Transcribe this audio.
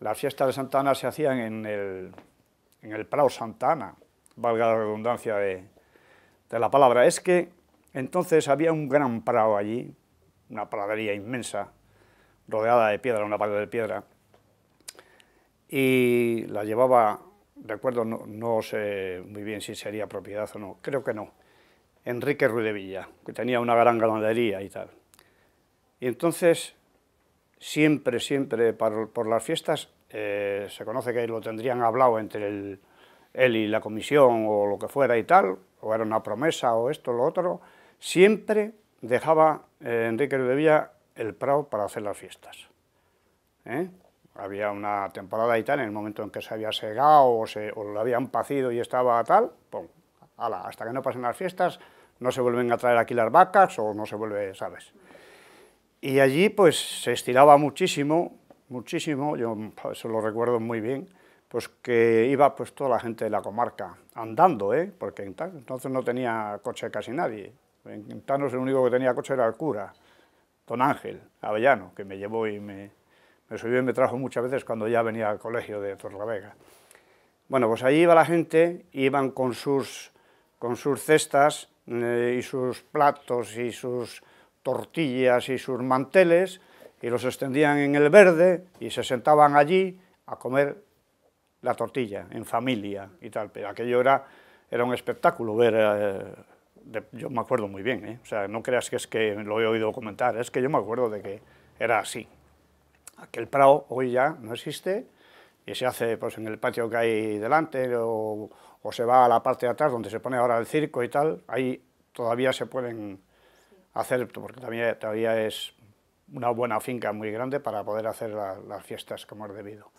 Las fiestas de Santa Ana se hacían en el, en Santa Prado valga la redundancia de, la palabra. Es que entonces había un gran prado allí, una pradería inmensa, rodeada de piedra, una pared de piedra, y la llevaba, recuerdo, no, no sé muy bien si sería propiedad o no, creo que no, Enrique Ruidevilla, que tenía una gran ganadería y tal. Y entonces siempre, siempre por, las fiestas, eh, se conoce que lo tendrían hablado entre él y la comisión o lo que fuera y tal, o era una promesa o esto o lo otro, siempre dejaba eh, Enrique de Villa el Prado para hacer las fiestas. ¿eh? Había una temporada y tal, en el momento en que se había segado o, se, lo habían pacido y estaba tal, hasta que no pasen las fiestas, no se vuelven a traer aquí las vacas o no se vuelve, ¿sabes? Y allí pues se estiraba muchísimo, muchísimo, yo se pues, lo recuerdo muy bien, pues que iba pues toda la gente de la comarca andando, ¿eh? porque entonces no tenía coche casi nadie. En tanos el único que tenía coche era el cura, don Ángel Avellano, que me llevó y me, subió y me trajo muchas veces cuando ya venía al colegio de Torlavega. Bueno, pues allí iba la gente, iban con sus, con sus cestas eh, y sus platos y sus tortillas y sus manteles y los extendían en el verde y se sentaban allí a comer la tortilla en familia y tal. Pero aquello era, era un espectáculo ver... Eh, yo me acuerdo muy bien, ¿eh? o sea, no creas que es que lo he oído comentar, es que yo me acuerdo de que era así. Aquel prado hoy ya no existe y se hace pues, en el patio que hay delante o, o se va a la parte de atrás donde se pone ahora el circo y tal, ahí todavía se pueden acepto porque también todavía es una buena finca muy grande para poder hacer las fiestas como es debido.